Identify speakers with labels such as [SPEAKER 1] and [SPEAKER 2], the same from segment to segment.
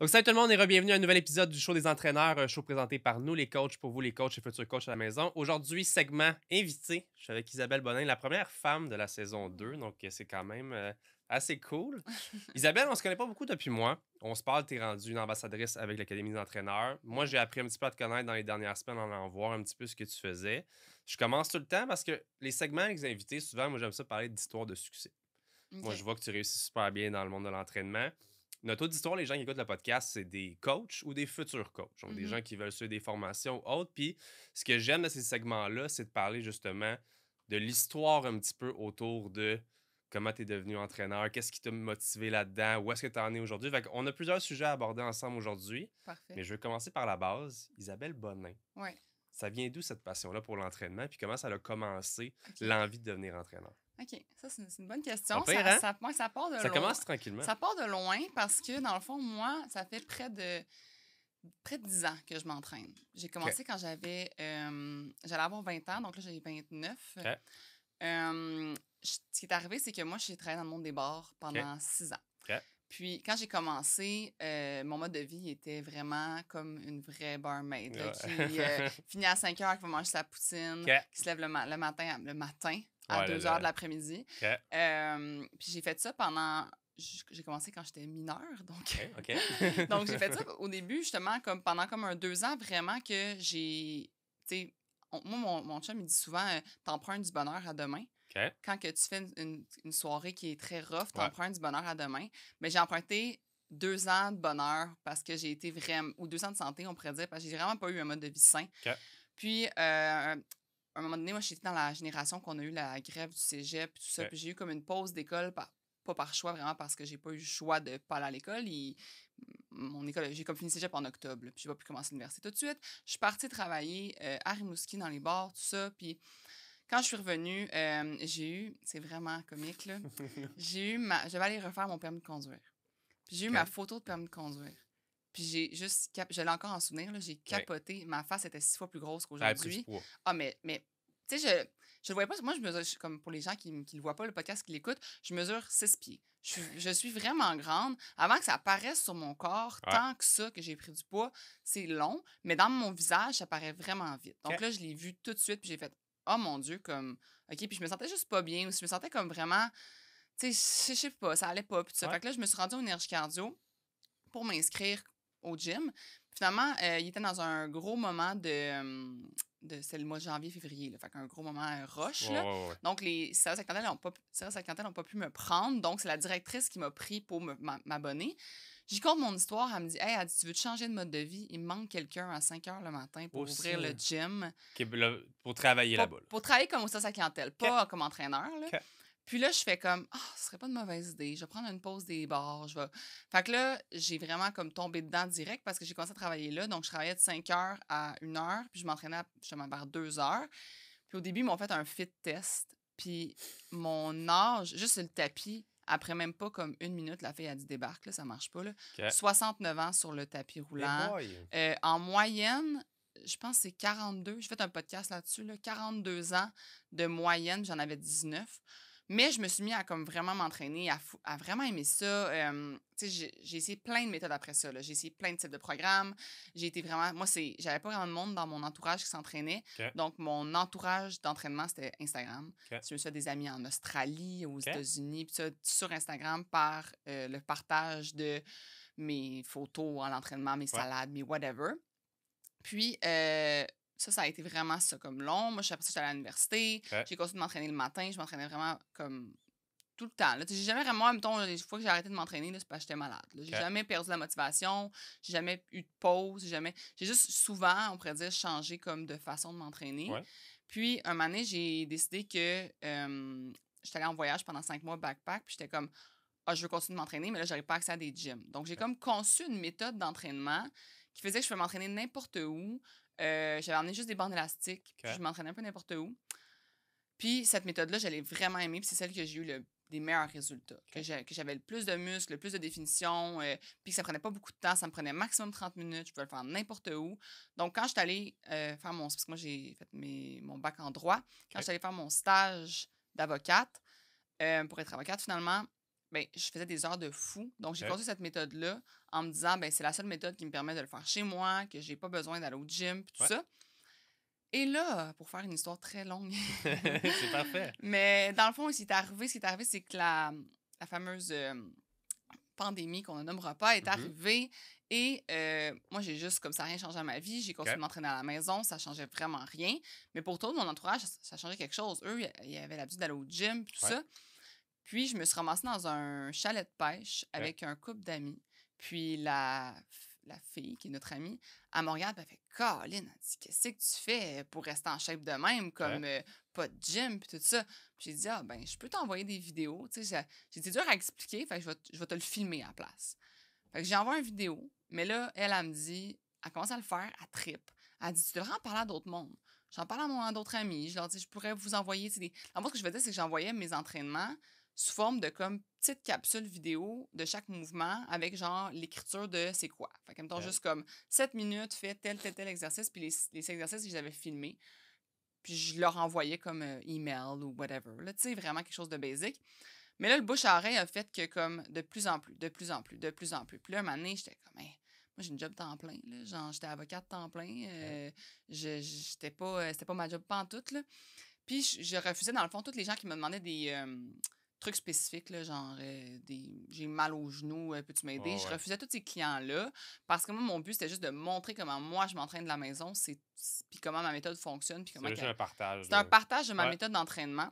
[SPEAKER 1] Donc, salut tout le monde et bienvenue à un nouvel épisode du show des entraîneurs, euh, show présenté par nous, les coachs, pour vous, les coachs et futurs coachs à la maison. Aujourd'hui, segment invité. Je suis avec Isabelle Bonin, la première femme de la saison 2, donc euh, c'est quand même euh, assez cool. Isabelle, on se connaît pas beaucoup depuis moi. On se parle, tu es rendue une ambassadrice avec l'Académie des entraîneurs. Moi, j'ai appris un petit peu à te connaître dans les dernières semaines en en voir un petit peu ce que tu faisais. Je commence tout le temps parce que les segments avec les invités, souvent, moi, j'aime ça parler d'histoire de succès. Moi, je vois que tu réussis super bien dans le monde de l'entraînement notre auditoire, les gens qui écoutent le podcast, c'est des coachs ou des futurs coachs. Donc, des mmh gens qui veulent suivre des formations ou autres. Puis, ce que j'aime de ces segments-là, c'est de parler justement de l'histoire un petit peu autour de comment tu es devenu entraîneur, qu'est-ce qui t'a motivé là-dedans, où est-ce que tu en es aujourd'hui. Fait on a plusieurs sujets à aborder ensemble aujourd'hui. Mais je vais commencer par la base. Isabelle Bonin. Oui. Ça vient d'où cette passion-là pour l'entraînement, puis comment ça a commencé l'envie de devenir entraîneur?
[SPEAKER 2] OK, ça, c'est une, bonne question. Hein? ça, part de ça loin. commence tranquillement. Ça part de loin parce que, dans le fond, moi, ça fait près de près de 10 ans que je m'entraîne. J'ai commencé quand j'avais... Euh, j'allais avoir 20 ans, donc là, j'ai 29. Euh, ce qui est arrivé, c'est que moi, j'ai travaillé dans le monde des bars pendant six 6 ans. Puis, quand j'ai commencé, euh, mon mode de vie était vraiment comme une vraie barmaid qui finit à 5 heures, qui va manger sa poutine, qui se lève le, le matin, le matin à 2 heures de l'après-midi. puis j'ai fait ça pendant. J'ai commencé quand j'étais mineure, donc. OK, donc j'ai fait ça au début, justement, comme pendant comme un deux ans, vraiment que j'ai. Tu moi, mon, mon, chum, il dit souvent euh, du bonheur à demain. Quand que tu fais une, une, soirée qui est très rough, t'empruntes du bonheur à demain. Mais j'ai emprunté deux ans de bonheur parce que j'ai été vraiment. ou deux ans de santé, on pourrait dire, parce que j'ai vraiment pas eu un mode de vie sain. Puis, euh, à un moment donné, moi, j'étais dans la génération qu'on a eu la grève du cégep, tout ça. Puis j'ai eu comme une pause d'école, pas, par choix vraiment, parce que j'ai pas eu le choix de pas aller à l'école. mon école, j'ai comme fini cégep en octobre, puis j'ai pas pu commencer l'université tout de suite. Je suis partie travailler euh, à Rimouski dans les bars, tout ça. Puis quand je suis revenue, euh, j'ai eu, c'est vraiment comique, là, j'ai eu ma, je vais aller refaire mon permis de conduire. Puis j'ai eu ma photo de permis de conduire. Puis j'ai juste, je l'ai encore en souvenir, j'ai capoté. Ma face était six fois plus grosse qu'aujourd'hui. Ah, mais, mais tu sais, je ne le voyais pas. Moi, je mesure, comme pour les gens qui ne le voient pas, le podcast, qui l'écoutent, je mesure six pieds. Je suis, vraiment grande. Avant que ça apparaisse sur mon corps, tant que ça, que j'ai pris du poids, c'est long. Mais dans mon visage, ça paraît vraiment vite. Donc là, je l'ai vu tout de suite, puis j'ai fait Oh mon Dieu, comme. OK, puis je me sentais juste pas bien, je me sentais comme vraiment. Tu sais, je sais pas, ça allait pas. Fait que là, je me suis rendue au énergie cardio pour m'inscrire au gym. Finalement, euh, il était dans un gros moment euh, de. c'est le mois de janvier, février, là, fait un gros moment euh, roche. Là. donc, les services à n'ont pas, pas, pu me prendre. Donc, c'est la directrice qui m'a pris pour m'abonner. J'y compte mon histoire. Elle me dit Hey, tu veux te changer de mode de vie Il manque quelqu'un à 5 h le matin pour ouvrir le hein. gym.
[SPEAKER 1] pour travailler là-bas.
[SPEAKER 2] Pour travailler comme au ça à pas comme entraîneur. Là. Puis là, je fais comme, ah, ce serait pas une mauvaise idée. Je vais prendre une pause des bars. Je Fait que là, j'ai vraiment comme tombé dedans direct parce que j'ai commencé à travailler là. Donc, je travaillais de 5 heures à 1 heure, puis je m'entraînais justement vers 2 heures. Puis au début, ils m'ont fait un fit test. Puis mon âge, juste le tapis, après même pas comme une minute, la fille a dit débarque, ça marche pas. Là. 69 ans sur le tapis roulant. Euh, en moyenne, je pense que c'est 42. J'ai fait un podcast là-dessus, là, 42 ans de moyenne, j'en avais 19. Mais je me suis mis à comme vraiment m'entraîner, à, vraiment aimer ça. j'ai, j'ai essayé plein de méthodes après ça. J'ai essayé plein de types de programmes. J'ai été vraiment. Moi, c'est, j'avais pas vraiment de monde dans mon entourage qui s'entraînait. Donc, mon entourage d'entraînement, c'était Instagram. Okay. Je me des amis en Australie, aux États-Unis, puis ça, sur Instagram par euh, le partage de mes photos à l'entraînement, mes salades, mes whatever. Puis, euh, ça, ça a été vraiment ça comme long. Moi, après ça, j'étais à l'université. J'ai continué de m'entraîner le matin. Je m'entraînais vraiment comme tout le temps. J'ai jamais vraiment, temps, les fois que j'ai arrêté de m'entraîner, c'est parce que j'étais malade. J'ai jamais perdu la motivation. J'ai jamais eu de pause. J'ai jamais. J'ai juste souvent, on pourrait dire, changé comme de façon de m'entraîner. Puis, un moment j'ai décidé que j'étais allée en voyage pendant cinq mois backpack. Puis, j'étais comme, ah, je veux continuer de m'entraîner, mais là, j'avais pas accès à des gyms. Donc, j'ai comme conçu une méthode d'entraînement qui faisait que je pouvais m'entraîner n'importe où. Euh, j'avais emmené juste des bandes élastiques. je m'entraînais un peu n'importe où. Puis cette méthode-là, j'allais vraiment aimer, Puis c'est celle que j'ai eu le, des meilleurs résultats. Que j'avais le plus de muscles, le plus de définition. Euh, puis que ça prenait pas beaucoup de temps. Ça me prenait maximum 30 minutes. Je pouvais le faire n'importe où. Donc quand je suis allée euh, faire mon. Parce que moi, j'ai fait mon bac en droit. Quand j'allais faire mon stage d'avocate, pour être avocate finalement, ben, je faisais des heures de fou. Donc j'ai construit cette méthode-là en me disant, ben c'est la seule méthode qui me permet de le faire chez moi, que j'ai pas besoin d'aller au gym, tout ça. Et là, pour faire une histoire très longue. c'est parfait. Mais dans le fond, ce qui est arrivé, ce arrivé, c'est que la, la fameuse euh, pandémie qu'on ne nommera pas est mm-hmm. arrivée. Et euh, moi, j'ai juste, comme ça, rien changé à ma vie. J'ai continué m'entraîner à la maison. Ça ne changeait vraiment rien. Mais pour tout mon entourage, ça, changeait quelque chose. Eux, ils avaient l'habitude d'aller au gym, tout ça. Puis, je me suis ramassée dans un chalet de pêche avec un couple d'amis. Puis la, fille, qui est notre amie, à Montréal, elle fait Colin, qu'est-ce que tu fais pour rester en shape de même, comme euh, pas de gym, puis tout ça. j'ai dit, ah, ben, je peux t'envoyer des vidéos. J'ai dur à expliquer, je vais, te le filmer à la place. Fait que envoyé une vidéo, mais là, elle, elle, me dit, elle commence à le faire, à trip. Elle dit, tu devrais en parler à d'autres mondes. J'en parle à, à d'autres amis, je leur dis, je pourrais vous envoyer. Des... En fait, ce que je veux dire c'est que j'envoyais mes entraînements sous forme de comme petite capsule vidéo de chaque mouvement avec genre l'écriture de c'est quoi. Fait que, mettons, juste comme 7 minutes, fais tel, tel, tel exercice, puis les, les exercices que j'avais filmés, puis je leur envoyais comme euh, email ou whatever. Là, tu sais, vraiment quelque chose de basique. Mais là, le bouche à oreille a fait que, comme, de plus en plus, de plus en plus, de plus en plus. Puis là, un moment j'étais comme, moi, j'ai une job temps plein, là. Genre, j'étais avocate temps plein. Euh, j'étais pas, euh, c'était pas ma job pantoute, là. Puis je, refusais, dans le fond, toutes les gens qui me demandaient des. Truc spécifique, là, genre euh, des, j'ai mal aux genoux, euh, peux-tu m'aider? je refusais tous ces clients-là parce que moi, mon but, c'était juste de montrer comment moi, je m'entraîne de la maison, c'est, puis comment ma méthode fonctionne. Puis comment c'est un
[SPEAKER 1] partage. C'est un partage de ma méthode
[SPEAKER 2] d'entraînement.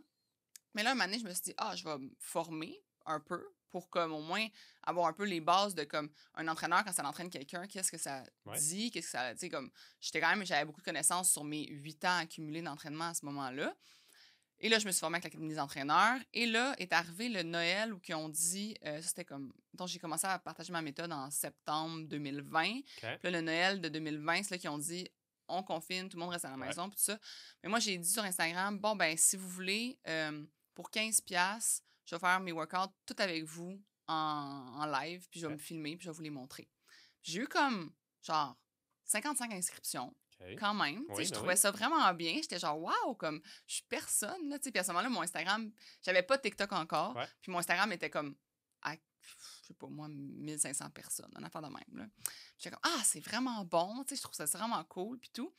[SPEAKER 2] Mais là, un moment je me suis dit, ah, je vais me former un peu pour comme au moins avoir un peu les bases de comme un entraîneur quand ça entraîne quelqu'un qu'est-ce que ça dit qu'est-ce que ça tu comme j'étais quand même j'avais beaucoup de connaissances sur mes huit ans accumulés d'entraînement à ce moment-là et là, je me suis formée avec l'Académie des entraîneurs. Et là, est arrivé le Noël où ils ont dit, euh, c'était comme, donc j'ai commencé à partager ma méthode en septembre 2020. Puis le Noël de 2020, c'est là qu'ils ont dit, on confine, tout le monde reste à la maison, tout ça. Mais moi, j'ai dit sur Instagram, bon, ben si vous voulez, euh, pour 15$, je vais faire mes workouts tout avec vous en, live, puis je vais me filmer, puis je vais vous les montrer. J'ai eu comme, genre, 55 inscriptions. Quand même. je ben trouvais ça vraiment bien. J'étais genre, waouh, comme, je suis personne. Là, puis à ce moment-là, mon Instagram, j'avais pas TikTok encore. Puis mon Instagram était comme à, je sais pas, moi, 1500 personnes, En affaire de même. J'étais comme, ah, c'est vraiment bon. Je trouve ça vraiment cool. Puis tout.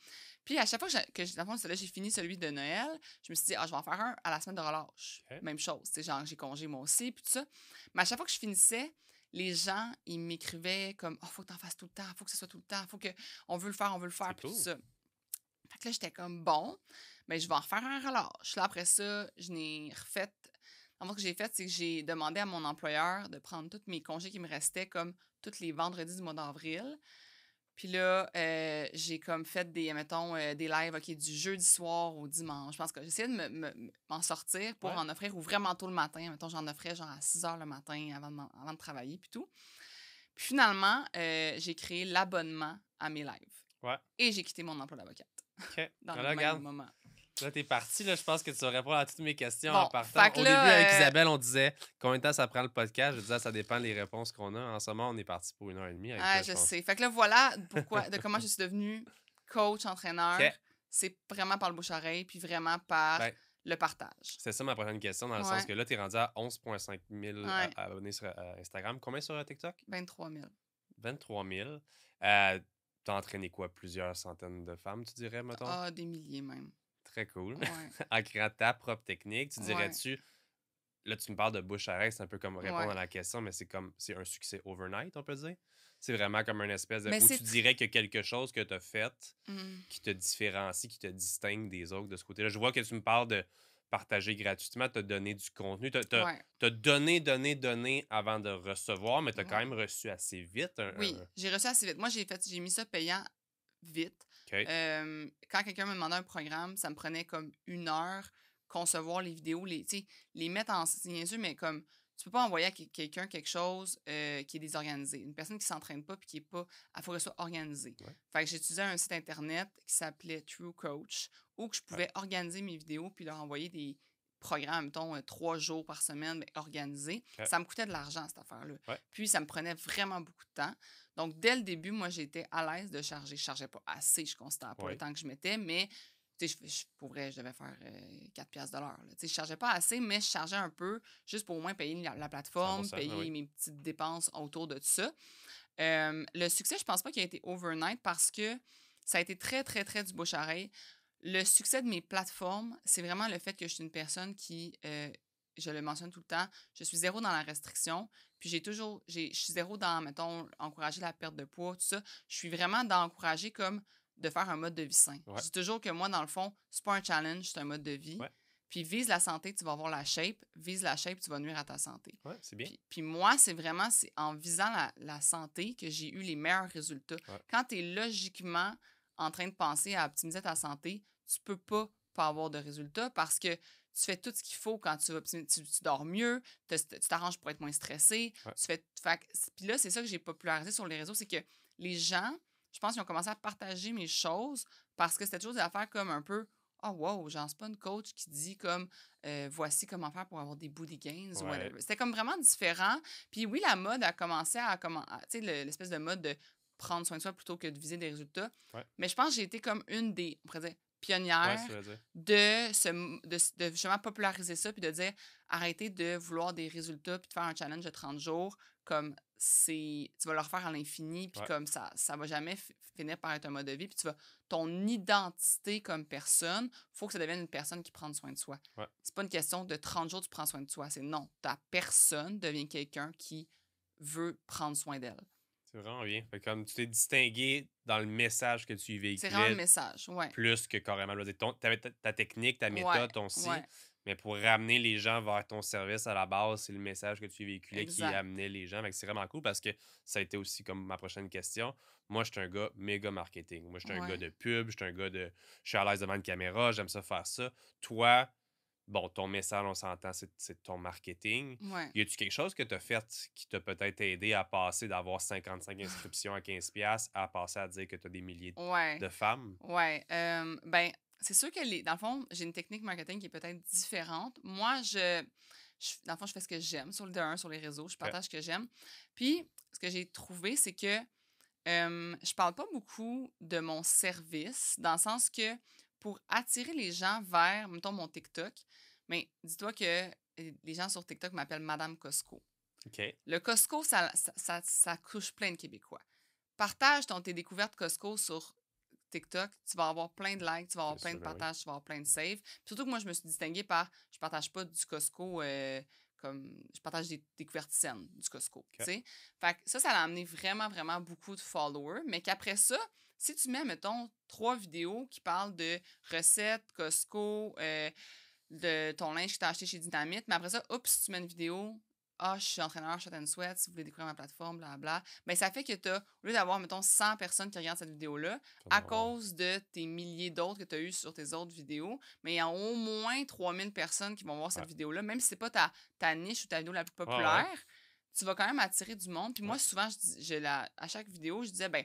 [SPEAKER 2] Puis à chaque fois que, j'ai fini celui de Noël, je me suis dit, ah, je vais en faire un à la semaine de relâche. Même chose. Genre, j'ai congé moi aussi. Puis tout ça. Mais à chaque fois que je finissais, les gens, ils m'écrivaient comme, oh, faut que en fasses tout le temps, faut que ce soit tout le temps, faut que, on veut le faire, on veut le faire, puis tout ça. Fait que là, j'étais comme, bon, mais ben, je vais en refaire un relâche. Là, après ça, je n'ai refait. En ce que j'ai fait, c'est que j'ai demandé à mon employeur de prendre tous mes congés qui me restaient comme tous les vendredis du mois d'avril. Puis là, euh, j'ai comme fait des, mettons, euh, des lives du jeudi soir au dimanche. Je pense que j'essayais de m'en sortir pour en offrir ou vraiment tôt le matin. Mettons, j'en offrais genre à 6 h le matin avant de, travailler, puis tout. Puis finalement, euh, j'ai créé l'abonnement à mes lives. Ouais. Et j'ai quitté mon emploi d'avocate.
[SPEAKER 1] OK. Dans le même moment. Là, t'es parti, je pense que tu vas répondre à toutes mes questions en partant. Au début, avec euh, Isabelle, on disait combien de temps ça prend le podcast. Je disais, ça dépend des réponses qu'on a. En ce moment, on est parti pour une heure et demie. Ah, euh, je, sais.
[SPEAKER 2] Fait que voilà pourquoi, de comment je suis devenue coach, entraîneur. C'est vraiment par le bouche-oreille, puis vraiment par. Ben, le partage.
[SPEAKER 1] C'est ça ma prochaine question, dans le sens que là, tu es rendu à 11,5 000 euh, abonnés sur Instagram. Combien sur TikTok? 23 000. 23 000. T'as entraîné quoi? Plusieurs centaines de femmes, tu dirais, mettons? Ah, des milliers même. Très cool. en créant ta propre technique, tu dirais-tu. Là, tu me parles de bouche à oreille, c'est un peu comme répondre à la question, mais c'est comme c'est un succès overnight, on peut dire. C'est vraiment comme une espèce de. Mais où tu dirais que quelque chose que tu as fait mmh. qui te différencie, qui te distingue des autres de ce côté-là. Je vois que tu me parles de partager gratuitement, te donné du contenu, Tu as, as, donné, donné, donné avant de recevoir, mais tu as quand même reçu assez vite. oui,
[SPEAKER 2] j'ai reçu assez vite. Moi, j'ai fait, j'ai mis ça payant vite quand quelqu'un me demandait un programme, ça me prenait comme une heure concevoir les vidéos, les, les mettre en sûr, mais comme tu peux pas envoyer à quelqu'un quelque chose qui est désorganisé. Une personne qui s'entraîne pas puis qui est pas, à faut que soit organisée. Fait que j'utilisais un site internet qui s'appelait True Coach où je pouvais organiser mes vidéos puis leur envoyer des, programme, mettons, euh, trois jours par semaine, mais ben, organisé. Ça me coûtait de l'argent, cette affaire-là. Puis, ça me prenait vraiment beaucoup de temps. Donc, dès le début, moi, j'étais à l'aise de charger. Je ne chargeais pas assez, je constate, pour le temps que je mettais, mais je, je, pour je devais faire euh, quatre 4 piastres de l'heure. Je ne chargeais pas assez, mais je chargeais un peu, juste pour au moins payer la, plateforme, payer mes petites dépenses autour de ça. Euh, le succès, je pense pas qu'il a été overnight parce que ça a été très, très, très du bouche-oreille. Le succès de mes plateformes, c'est vraiment le fait que je suis une personne qui, euh, je le mentionne tout le temps, je suis zéro dans la restriction. Puis j'ai toujours, je suis zéro dans, mettons, encourager la perte de poids, tout ça. Je suis vraiment dans encourager comme de faire un mode de vie sain. Je dis toujours que moi, dans le fond, c'est pas un challenge, c'est un mode de vie. Puis vise la santé, tu vas avoir la shape. Vise la shape, tu vas nuire à ta santé. Ouais, c'est bien. Puis, moi, c'est vraiment c'est en visant la, la santé que j'ai eu les meilleurs résultats. Quand tu es logiquement en train de penser à optimiser ta santé, tu peux pas pas avoir de résultats parce que tu fais tout ce qu'il faut quand tu, vas tu dors mieux, tu t'arranges pour être moins stressé. Tu fais, fait, puis là, c'est ça que j'ai popularisé sur les réseaux, c'est que les gens, je pense qu'ils ont commencé à partager mes choses parce que c'était toujours des faire comme un peu Oh wow, genre, c'est pas une coach qui dit comme euh, voici comment faire pour avoir des booty gains ouais. C'était comme vraiment différent. Puis oui, la mode a commencé à. à tu sais, l'espèce de mode de prendre soin de soi plutôt que de viser des résultats. Mais je pense que j'ai été comme une des, pionnières de, ce, de, de, populariser ça puis de dire arrêtez de vouloir des résultats puis de faire un challenge de 30 jours comme c'est tu vas le refaire à l'infini puis comme ça ça va jamais finir par être un mode de vie puis tu vas ton identité comme personne faut que ça devienne une personne qui prend soin de soi Ce c'est pas une question de 30 jours tu prends soin de soi c'est non ta personne devient quelqu'un qui veut prendre soin d'elle
[SPEAKER 1] c'est vraiment bien. comme tu t'es distingué dans le message que tu véhicules C'est vraiment le
[SPEAKER 2] message, ouais.
[SPEAKER 1] Plus que carrément, ta, technique, ta méthode, ton site. Mais pour ramener les gens vers ton service à la base, c'est le message que tu véhiculais qui amenait les gens. C'est vraiment cool parce que ça a été aussi comme ma prochaine question. Moi, je suis un gars méga marketing. Moi, je suis un gars de pub, je un gars de. Je suis à l'aise devant une caméra, j'aime ça faire ça. Toi, bon, ton message, on s'entend, c'est ton marketing. Y a-tu quelque chose que tu as fait qui t'a peut-être aidé à passer d'avoir 55 inscriptions à 15$ à passer à dire que tu as des milliers de femmes?
[SPEAKER 2] Oui. ben, c'est sûr que, les, dans le fond, j'ai une technique marketing qui est peut-être différente. Moi, je, dans le fond, je fais ce que j'aime sur le de 1 sur les réseaux, je partage ce que j'aime. Puis, ce que j'ai trouvé, c'est que je parle pas beaucoup de mon service, dans le sens que pour attirer les gens vers, mettons, mon TikTok. Mais dis-toi que euh, les gens sur TikTok m'appellent Madame Costco. Le Costco, ça, ça, couche plein de Québécois. Partage ton, tes découvertes Costco sur TikTok, tu vas avoir plein de likes, tu vas avoir plein de partages, tu vas avoir plein de saves. Surtout que moi, je me suis distinguée par je partage pas du Costco euh, comme je partage des découvertes saines du Costco. Fait ça, ça a amené vraiment, vraiment beaucoup de followers, mais qu'après ça, si tu mets, mettons, trois vidéos qui parlent de recettes, Costco, euh, de ton linge que tu as acheté chez Dynamite, mais après ça, oups, tu mets une vidéo ah, je suis entraîneur shot and sweat, si vous voulez découvrir ma plateforme, bla bla. Mais ben, ça fait que tu as, au lieu d'avoir, mettons, 100 personnes qui regardent cette vidéo-là, à cause de tes milliers d'autres que tu as eues sur tes autres vidéos, mais il y a au moins 3000 personnes qui vont voir cette vidéo-là, même si ce n'est pas ta, ta, niche ou ta vidéo la plus populaire, tu vas quand même attirer du monde. Puis moi, souvent, je, je la, à chaque vidéo, je disais, ben,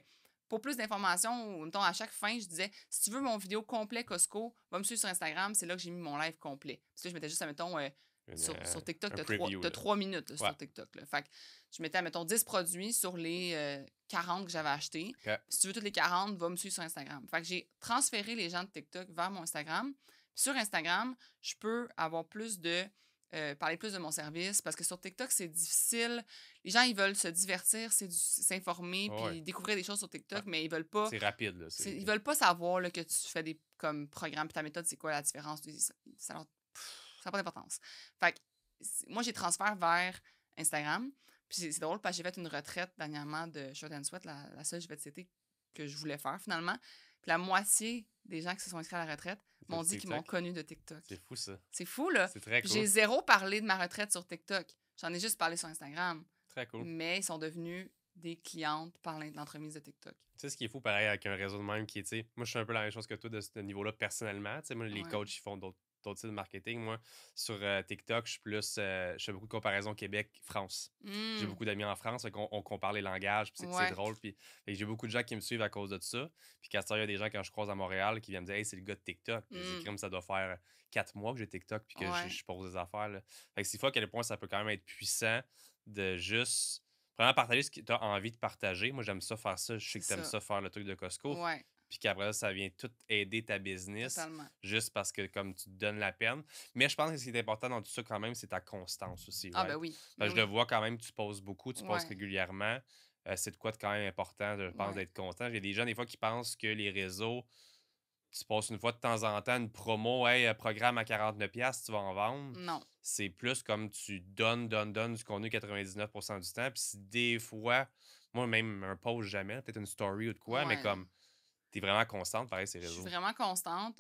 [SPEAKER 2] pour plus d'informations, mettons, à chaque fin, je disais si tu veux mon vidéo complet Costco, va me suivre sur Instagram, c'est là que j'ai mis mon live complet. Parce que je mettais juste, mettons, euh, euh, sur, TikTok, de trois minutes sur TikTok. Fait que je mettais, mettons, 10 produits sur les 40 euh, que j'avais achetés. Si tu veux toutes les 40, va me suivre sur Instagram. Fait que j'ai transféré les gens de TikTok vers mon Instagram. sur Instagram, je peux avoir plus de euh, parler plus de mon service parce que sur TikTok, c'est difficile. Les gens, ils veulent se divertir, c'est s'informer, puis découvrir des choses sur TikTok, ah, mais ils veulent pas. C'est rapide. Là, ils veulent pas savoir là, que tu fais des comme programmes, puis ta méthode, c'est quoi la différence. ça n'a pas d'importance. Fait que, moi, j'ai transfert vers Instagram. Puis c'est drôle parce que j'ai fait une retraite dernièrement de Short and Sweat, la, seule je vais citer que je voulais faire finalement. Puis la moitié des gens qui se sont inscrits à la retraite m'ont dit qu'ils m'ont connu de TikTok. C'est fou, ça. C'est fou, là. C'est très cool. J'ai zéro parlé de ma retraite sur TikTok. J'en ai juste parlé sur Instagram. Très cool. Mais ils sont devenus des clientes par l'entremise de
[SPEAKER 1] TikTok. Tu sais, ce qui est fou, pareil, avec un réseau de même qui est, tu sais, moi, je suis un peu la même chose que toi de ce niveau-là personnellement. Tu sais, moi, les coachs, ils font d'autres de marketing. Moi, sur euh, TikTok, je suis plus. Euh, je fais beaucoup de comparaisons Québec-France. J'ai mmh. beaucoup d'amis en France, on, compare les langages, c'est drôle. Puis j'ai beaucoup de gens qui me suivent à cause de ça. Puis quand il y a des gens, quand je croise à Montréal, qui viennent me dire Hey, c'est le gars de TikTok. Mm. ça doit faire euh, quatre mois que j'ai TikTok, puis que je, pose des affaires. Fait que c'est fou à quel point ça peut quand même être puissant de juste. vraiment partager ce que tu as envie de partager. Moi, j'aime ça faire ça. Je sais que tu aimes ça. faire le truc de Costco. Ouais puis qu'après ça, vient tout aider ta business juste parce que comme tu te donnes la peine. Mais je pense que ce qui est important dans tout ça quand même, c'est ta constance aussi. Ah ben oui. Ben je le vois quand même, tu poses beaucoup, tu poses régulièrement. Euh, c'est de quoi de quand même important, je pense, d'être constant. J'ai des gens des fois qui pensent que les réseaux, tu poses une fois de temps en temps une promo, hey, programme à 49$, tu vas en vendre. Non. C'est plus comme tu donnes, donnes, donnes du contenu 99% du temps. Puis des fois, moi, même un post jamais, peut-être une story ou de quoi, mais comme T'es vraiment constante, pareil, ces réseaux. Je suis
[SPEAKER 2] vraiment constante.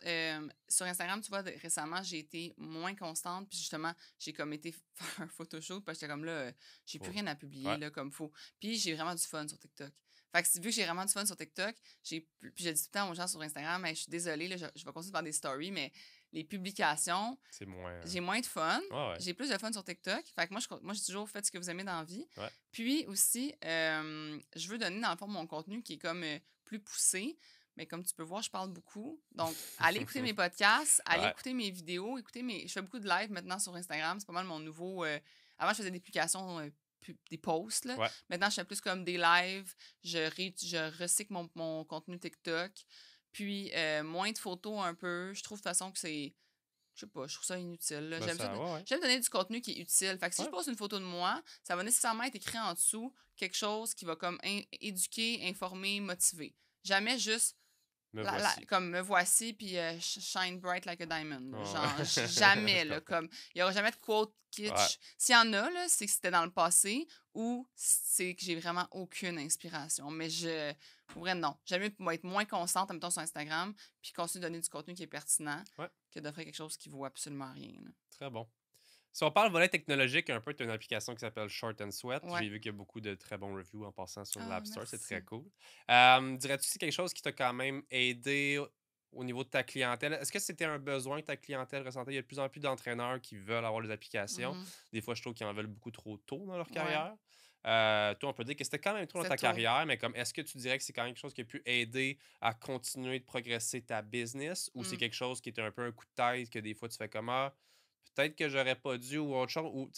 [SPEAKER 2] sur Instagram, tu vois, récemment, j'ai été moins constante. Puis justement, j'ai comme été faire un photoshop parce que j'étais comme là, j'ai plus rien à publier, là, comme faut. Puis j'ai vraiment du fun sur TikTok. Fait que vu que j'ai vraiment du fun sur TikTok, j'ai puis dit tout le temps aux gens sur Instagram, mais je suis désolée, là, je, vais continuer de des stories, mais les publications,
[SPEAKER 1] c'est moins. J'ai moins
[SPEAKER 2] de fun. J'ai plus de fun sur TikTok. Fait que moi, je, moi, j'ai toujours fait ce que vous aimez dans la vie. Puis aussi, je veux donner dans le fond mon contenu qui est comme plus poussé. Mais comme tu peux voir, je parle beaucoup. Donc, allez écouter mes podcasts, allez écouter mes vidéos, écoutez mes. Je fais beaucoup de live maintenant sur Instagram. C'est pas mal mon nouveau. Euh, avant, je faisais des publications, euh, des posts. Maintenant, je fais plus comme des lives. Je, ré... je recycle mon... contenu TikTok. Puis, euh, moins de photos un peu. Je trouve de toute façon que c'est. Je sais pas, je trouve ça inutile. Ben, j'aime donner du contenu qui est utile. Fait que si je pose une photo de moi, ça va nécessairement être écrit en dessous quelque chose qui va comme éduquer, informer, motiver. Jamais juste comme me voici, puis euh, shine bright like a diamond. Genre, jamais, là. Comme, il n'y aura jamais de quote kitsch. S'il y en a, c'est que c'était dans le passé ou c'est que j'ai vraiment aucune inspiration. Mais je. Pour vrai, non. jamais être moins constante, en sur Instagram, puis continuer de donner du contenu qui est pertinent que d'offrir quelque chose qui vaut absolument rien.
[SPEAKER 1] Très bon. Si on parle volet technologique, un peu, tu as une application qui s'appelle Short and Sweat. J'ai vu qu'il y a beaucoup de très bons reviews en passant sur ah, l'App Store. C'est très cool. Dirais-tu que c'est quelque chose qui t'a quand même aidé au niveau de ta clientèle? Est-ce que c'était un besoin que ta clientèle ressentait? Il y a de plus en plus d'entraîneurs qui veulent avoir les applications. Mmh des fois, je trouve qu'ils en veulent beaucoup trop tôt dans leur carrière. Euh, toi, on peut dire que c'était quand même trop dans ta carrière, mais comme est-ce que tu dirais que c'est quand même quelque chose qui a pu aider à continuer de progresser ta business ou c'est mmh. quelque chose qui était un peu un coup de tête que des fois tu fais comme ah, peut-être que j'aurais pas dû ou autre chose.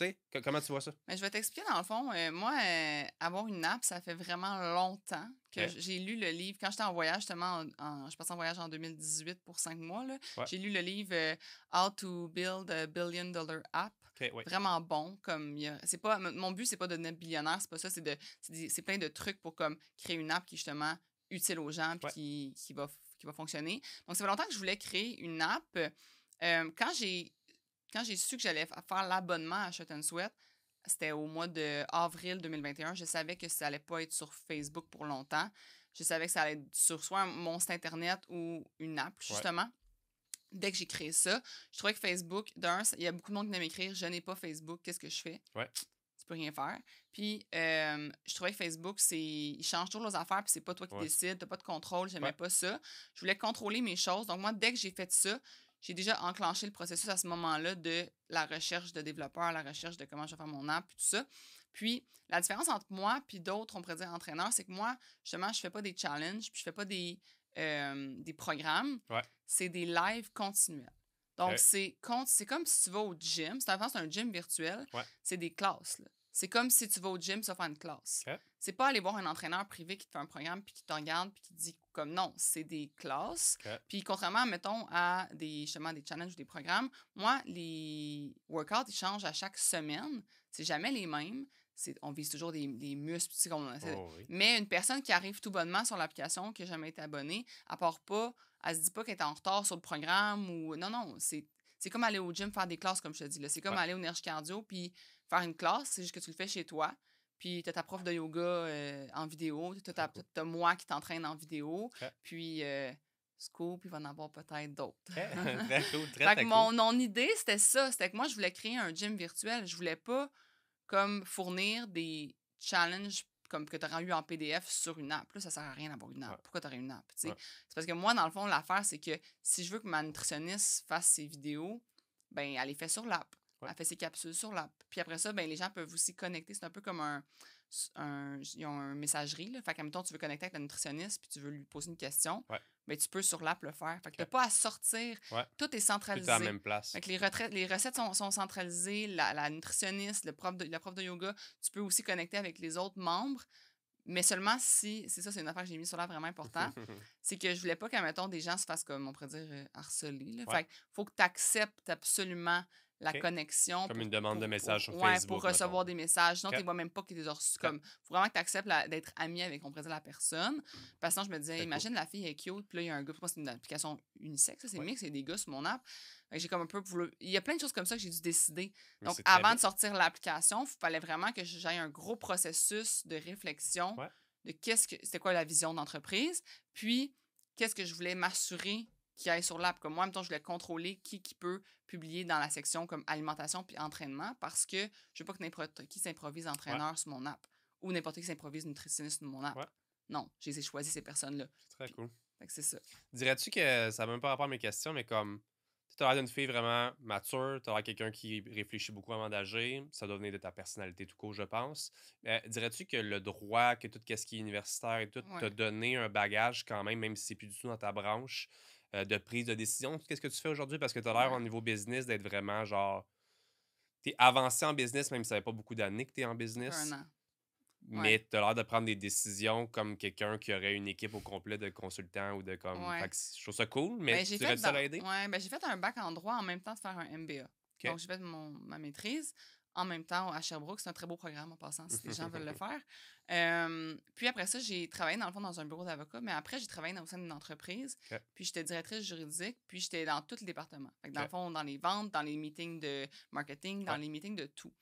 [SPEAKER 1] comment tu vois ça?
[SPEAKER 2] Mais je vais t'expliquer, dans le fond. Euh, moi, euh, avoir une app, ça fait vraiment longtemps que j'ai lu le livre. Quand j'étais en voyage, justement, en, je passais en voyage en 2018 pour cinq mois, j'ai lu le livre euh, How to Build a Billion Dollar App. Vraiment bon. Comme c'est pas, mon but, c'est pas de devenir billionnaire, c'est pas ça. C'est de plein de trucs pour comme, créer une app qui est justement utile aux gens et qui, va, qui va fonctionner. Donc, ça fait longtemps que je voulais créer une app. quand j'ai quand j'ai su que j'allais faire l'abonnement à Shut and Sweat, c'était au mois d'avril 2021. Je savais que ça allait pas être sur Facebook pour longtemps. Je savais que ça allait être sur soit mon site internet ou une app justement. Dès que j'ai créé ça, je trouvais que Facebook, d'un, il y a beaucoup de monde qui vient m'écrire, je n'ai pas Facebook, qu'est-ce que je fais? Ouais. Tu peux rien faire. Puis, euh, je trouvais que Facebook, c'est, ils changent toujours leurs affaires, puis c'est pas toi qui décide. décides, t'as pas de contrôle, j'aimais pas ça. Je voulais contrôler mes choses. Donc, moi, dès que j'ai fait ça, j'ai déjà enclenché le processus à ce moment-là de la recherche de développeurs, la recherche de comment je vais faire mon app, puis tout ça. Puis la différence entre moi puis d'autres, on pourrait dire entraîneurs, c'est que moi, justement, je ne fais pas des challenges, puis je fais pas des, euh, des programmes. C'est des lives continuels. Donc, c'est comme si tu vas au gym. C'est un, un gym virtuel. C'est des classes. C'est comme si tu vas au gym, tu vas faire une classe. C'est pas aller voir un entraîneur privé qui te fait un programme, puis qui te regarde, puis qui te dit comme non, c'est des classes. Puis contrairement, mettons, à des, justement, des challenges ou des programmes, moi, les workouts, ils changent à chaque semaine. C'est jamais les mêmes. On vise toujours des, des muscles. Oh Mais une personne qui arrive tout bonnement sur l'application, qui n'a jamais été abonnée, elle part pas, elle se dit pas qu'elle est en retard sur le programme ou. Non, non, c'est comme aller au gym faire des classes, comme je te dis. là C'est comme aller au Nerge Cardio, puis faire une classe, c'est juste que tu le fais chez toi. Puis tu as ta prof de yoga euh, en vidéo, tu as, moi qui t'entraîne en vidéo. Puis euh, Scoop, il va en avoir peut-être d'autres. mon, idée, c'était ça. C'était que moi, je voulais créer un gym virtuel. Je voulais pas comme fournir des challenges comme que tu auras eu en PDF sur une app. Là, ça sert à rien d'avoir une app. Pourquoi tu aurais une app? C'est parce que moi, dans le fond, l'affaire, c'est que si je veux que ma nutritionniste fasse ses vidéos, ben elle les fait sur l'app. Elle fait ses capsules sur l'app. Puis après ça, ben, les gens peuvent aussi connecter. C'est un peu comme un, Ils ont une messagerie. Là. Fait qu'à tu veux connecter avec la nutritionniste puis tu veux lui poser une question. Mais ben, tu peux sur l'app le faire. Fait que pas à sortir. Tout est centralisé. Tout est la même place. Fait que les, retraites, les recettes sont, sont centralisées. La, nutritionniste, le prof de, la prof de yoga, tu peux aussi connecter avec les autres membres. Mais seulement si, c'est ça, c'est une affaire que j'ai mis sur l'app vraiment important, c'est que je voulais pas qu'à moment, des gens se fassent comme on pourrait dire euh, harceler. Fait qu'il faut que tu acceptes absolument la connexion. Comme une
[SPEAKER 1] demande de message sur Facebook. pour recevoir des
[SPEAKER 2] messages. Sinon, tu ne vois même pas qu'il est Comme, faut vraiment que tu acceptes d'être ami avec, on la personne. Parce que sinon, je me disais, imagine la fille est cute, puis là, il y a un gars. Pour moi, c'est une application unisexe, c'est mix, c'est des gars mon app. J'ai comme un peu Il y a plein de choses comme ça que j'ai dû décider. Donc, avant de sortir l'application, il fallait vraiment que j'aille un gros processus de réflexion de qu'est-ce que c'était quoi la vision d'entreprise. Puis, qu'est-ce que je voulais m'assurer qui aille sur l'app. Comme moi, en même temps, je voulais contrôler qui, qui peut publier dans la section comme alimentation puis entraînement parce que je veux pas que n'importe qui s'improvise entraîneur sur mon app ou n'importe qui s'improvise nutritionniste sur mon app. Non, j'ai choisi ces personnes-là. très cool. c'est ça.
[SPEAKER 1] Dirais-tu que ça va même pas rapport à mes questions, mais comme tu as une fille vraiment mature, tu as quelqu'un qui réfléchit beaucoup avant d'agir, ça doit venir de ta personnalité tout court, je pense. mais euh, Dirais-tu que le droit, que tout ce qui est universitaire et tout, t'a donné un bagage quand même, même si c'est plus du tout dans ta branche, euh, de prise de décision. Qu'est-ce que tu fais aujourd'hui? Parce que tu as l'air, au niveau business, d'être vraiment genre. Tu es avancé en business, même si ça pas beaucoup d'années que tu es en business. an. Mais tu as l'air de prendre des décisions comme quelqu'un qui aurait une équipe au complet de consultants ou de comme. je trouve ça cool, mais ben, tu ça ben,
[SPEAKER 2] j'ai fait un bac en droit en même temps de faire un MBA. Donc, j'ai fait mon, ma maîtrise en même temps à Sherbrooke. C'est un très beau programme en passant, si les gens veulent le faire. Euh, puis après ça, j'ai travaillé dans le fond dans un bureau d'avocat, mais après, j'ai travaillé dans sein d'une entreprise. Puis j'étais directrice juridique, puis j'étais dans tout le département. dans le fond, dans les ventes, dans les meetings de marketing, dans les meetings de tout.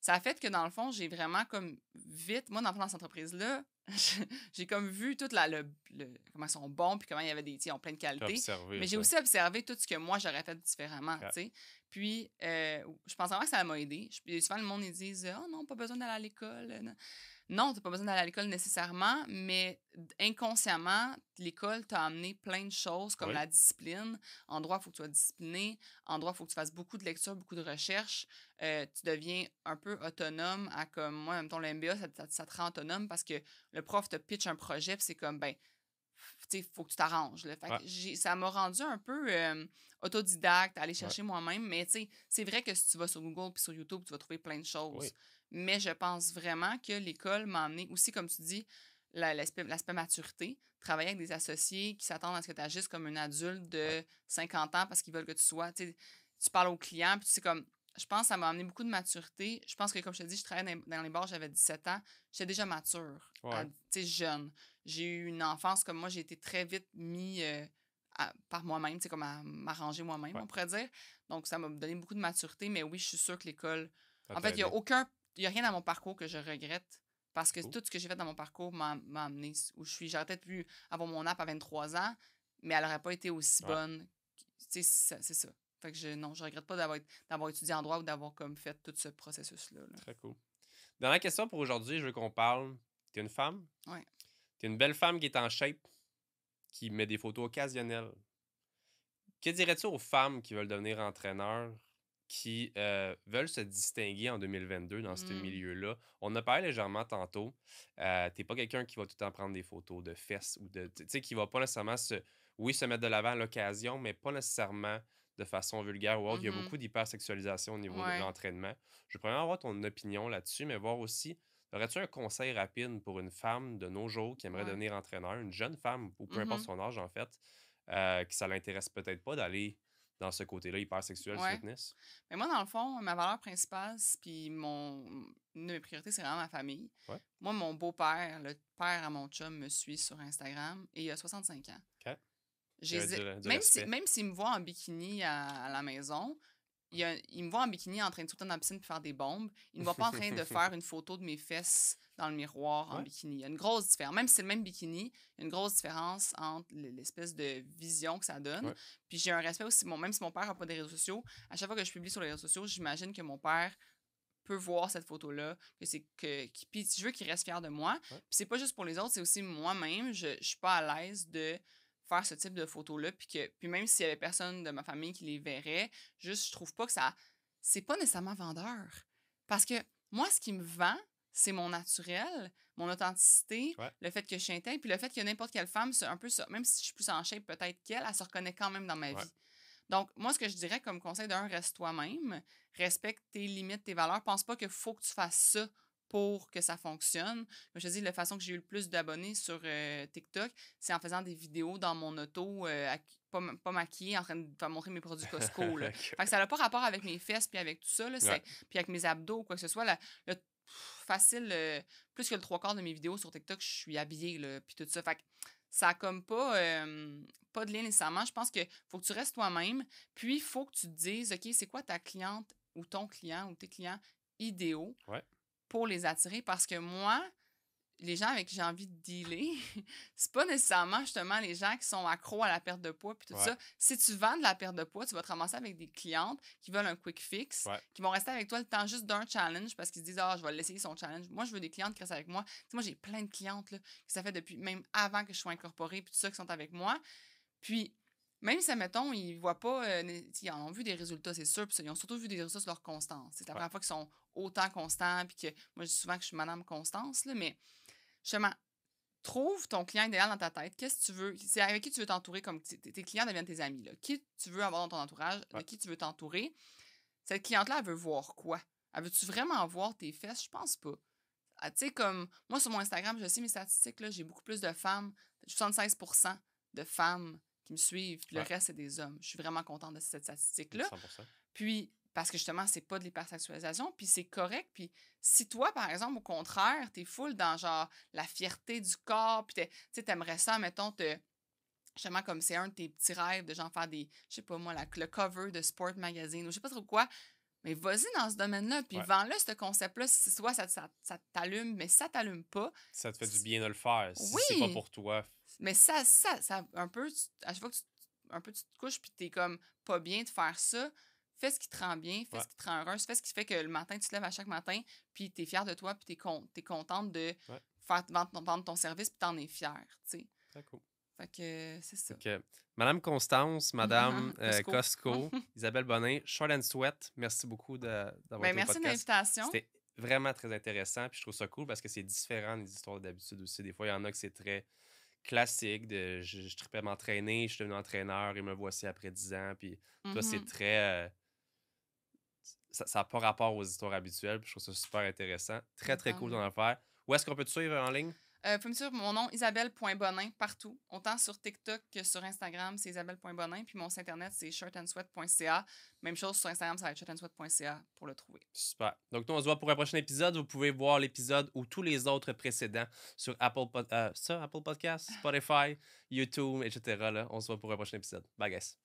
[SPEAKER 2] Ça a fait que dans le fond, j'ai vraiment comme vite, moi, dans le dans cette entreprise-là, j'ai comme vu tout la, le, comment ils sont bons, puis comment il y avait des tirs en pleine qualité. mais j'ai aussi observé tout ce que moi, j'aurais fait différemment. Puis, euh, je pense vraiment que ça m'a aidé. Puis, souvent, le monde, ils disent « Oh non, pas besoin d'aller à l'école. Euh, » non, tu n'as pas besoin d'aller à l'école nécessairement, mais inconsciemment, l'école t'a amené plein de choses comme la discipline. En droit, il faut que tu sois discipliné. En droit, il faut que tu fasses beaucoup de lectures, beaucoup de recherches. Euh, tu deviens un peu autonome à comme moi, même ton MBA, ça, te rend autonome parce que le prof te pitch un projet, c'est comme, ben, il faut que tu t'arranges. ça m'a rendu un peu autodidacte, aller chercher moi-même. Mais c'est vrai que si tu vas sur Google puis sur YouTube, tu vas trouver plein de choses. Mais je pense vraiment que l'école m'a amené aussi, comme tu dis, l'aspect maturité, travailler avec des associés qui s'attendent à ce que tu agisses comme un adulte de 50 ans parce qu'ils veulent que tu sois. Tu parles aux clients, puis tu sais, comme, je pense que ça m'a amené beaucoup de maturité. Je pense que, comme je te dis, je travaillais dans, les bars, j'avais 17 ans. J'étais déjà mature, tu jeune. J'ai eu une enfance comme moi, j'ai été très vite mis euh, par moi-même, c'est comme à m'arranger moi-même, on pourrait dire. Donc, ça m'a donné beaucoup de maturité, mais oui, je suis sûre que l'école. En fait, il n'y a aucun il n'y a rien dans mon parcours que je regrette parce que oh. tout ce que j'ai fait dans mon parcours m'a, amené où je suis. J'aurais peut-être pu avoir mon app à 23 ans, mais elle n'aurait pas été aussi bonne. C'est ça, Fait que je, non, je regrette pas d'avoir, étudié en droit ou d'avoir comme fait tout ce processus-là.
[SPEAKER 1] Très cool. Dans la question pour aujourd'hui, je veux qu'on parle. Tu es une femme? Oui. es une belle femme qui est en shape, qui met des photos occasionnelles. Que dirais-tu aux femmes qui veulent devenir entraîneurs qui veulent se distinguer en 2022 dans ce mmh. milieu-là. On a parlé légèrement tantôt. Euh, n'es pas quelqu'un qui va tout le temps prendre des photos de fesses ou de. Tu sais, qui va pas nécessairement se. Oui, se mettre de l'avant à l'occasion, mais pas nécessairement de façon vulgaire ou autre. Il y a mmh beaucoup d'hypersexualisation au niveau de l'entraînement. Je voudrais avoir ton opinion là-dessus, mais voir aussi. Aurais-tu un conseil rapide pour une femme de nos jours qui aimerait devenir entraîneur, une jeune femme, ou peu mmh importe son âge en fait, qui ça l'intéresse peut-être pas d'aller dans ce côté-là hypersexuel fitness?
[SPEAKER 2] Mais moi, dans le fond, ma valeur principale, puis mon... une de mes priorités, c'est vraiment ma famille. Moi, mon beau-père, le père à mon chum, me suit sur Instagram et il a 65 ans. Okay. même s'il me voit en bikini à la maison, il, me voit en bikini en train de sauter dans la piscine pour faire des bombes. Il ne me voit pas en train de faire une photo de mes fesses dans le miroir en bikini. Il y a une grosse différence. Même si c'est le même bikini, il y a une grosse différence entre l'espèce de vision que ça donne. Puis j'ai un respect aussi. même si mon père n'a pas des réseaux sociaux, à chaque fois que je publie sur les réseaux sociaux, j'imagine que mon père peut voir cette photo là que c'est que puis je veux qu'il reste fier de moi puis puis c'est pas juste pour les autres c'est aussi moi-même je, je suis pas à l'aise de faire ce type de photos-là. Puis, que, puis même s'il y avait personne de ma famille qui les verrait, juste, je trouve pas que ça. C'est pas nécessairement vendeur. Parce que moi, ce qui me vend, c'est mon naturel, mon authenticité, le fait que je suis intime, puis le fait qu'il y a n'importe quelle femme, c'est un peu ça. Même si je suis plus en shape peut-être qu'elle, elle se reconnaît quand même dans ma vie. Donc, moi, ce que je dirais comme conseil d'un, reste toi-même, respecte tes limites, tes valeurs. Pense pas que faut que tu fasses ça pour que ça fonctionne. je te dis, la façon que j'ai eu le plus d'abonnés sur euh, TikTok, c'est en faisant des vidéos dans mon auto, euh, pas, maquillée, en train de faire montrer mes produits Costco. fait que ça n'a pas rapport avec mes fesses, puis avec tout ça, là, puis avec mes abdos ou quoi que ce soit. facile, euh, plus que le trois quarts de mes vidéos sur TikTok, je suis habillée, là, puis tout ça. Fait que ça n'a comme pas, pas de lien nécessairement. Je pense que faut que tu restes toi-même, puis il faut que tu te dises, OK, c'est quoi ta cliente ou ton client ou tes clients idéaux pour les attirer parce que moi, les gens avec qui j'ai envie de dealer, c'est pas nécessairement justement les gens qui sont accros à la perte de poids puis tout ça. Si tu vends de la perte de poids, tu vas te ramasser avec des clientes qui veulent un quick fix, qui vont rester avec toi le temps juste d'un challenge parce qu'ils se disent ah je vais l'essayer son challenge. Moi je veux des clientes qui restent avec moi. moi j'ai plein de clientes là, que ça fait depuis même avant que je sois incorporée puis tout ça qui sont avec moi. Puis même si, mettons, ils voient pas. Euh, ils ont vu des résultats, c'est sûr. ils ont surtout vu des résultats sur leur constance. C'est la première fois qu'ils sont autant constants. Puis que moi, je dis souvent que je suis Madame Constance, là, mais justement, trouve ton client idéal dans ta tête. Qu'est-ce que tu veux? C'est avec qui tu veux t'entourer comme tes clients deviennent tes amis. Là. Qui tu veux avoir dans ton entourage? De qui tu veux t'entourer? Cette cliente-là, elle veut voir quoi? Elle veut-tu vraiment voir tes fesses? Je pense pas. Ah, tu sais, comme moi sur mon Instagram, je sais mes statistiques, j'ai beaucoup plus de femmes, 76 de femmes qui me suivent. Puis le reste, c'est des hommes. Je suis vraiment contente de cette statistique-là. 100%. Puis, parce que justement, c'est pas de l'hypersexualisation, puis c'est correct. Puis si toi, par exemple, au contraire, t'es full dans genre la fierté du corps, puis tu t'aimerais ça, mettons, te, justement, comme c'est un de tes petits rêves de genre faire des, je sais pas moi, la, le cover de Sport Magazine ou je sais pas trop quoi, mais vas-y dans ce domaine-là, puis vends-le ce concept-là, si soit ça, t'allume, mais ça t'allume pas.
[SPEAKER 1] Ça te fait du bien de le faire. Si c'est pas pour toi,
[SPEAKER 2] mais ça, ça, ça, un peu, à chaque fois que tu, un peu, tu te couches puis t'es comme pas bien de faire ça, fais ce qui te rend bien, fais ce qui te rend heureux fais ce qui fait que le matin, tu te lèves à chaque matin puis t'es fier de toi puis t'es es contente de faire, vendre, ton, service puis t'en es fier, tu sais. c'est ça.
[SPEAKER 1] Madame Constance, Madame euh, Costco, Isabelle Bonin, charlene Sweat, merci beaucoup d'avoir ben, été Merci de l'invitation. C'était vraiment très intéressant. Puis je trouve ça cool parce que c'est différent des histoires d'habitude aussi. Des fois, il y en a que c'est très classique de je, je tripais m'entraîner, je suis devenu entraîneur et me voici après 10 ans. Puis toi, c'est mm-hmm. très. Euh, ça n'a pas rapport aux histoires habituelles. je trouve ça super intéressant. Très, très cool dans faire. Où est-ce qu'on peut te suivre en ligne?
[SPEAKER 2] Euh, faut me suivre mon nom, Isabelle.bonin, partout. Autant sur TikTok que sur Instagram, c'est Isabelle.bonin. Puis mon site internet, c'est shirtandsweat.ca. Même chose sur Instagram, ça va être shirtandsweat.ca pour le trouver.
[SPEAKER 1] Super. Donc, nous, on se voit pour un prochain épisode. Vous pouvez voir l'épisode ou tous les autres précédents sur Apple, euh, Apple Podcasts, Spotify, YouTube, etc. Là. On se voit pour un prochain épisode. Bye, guys.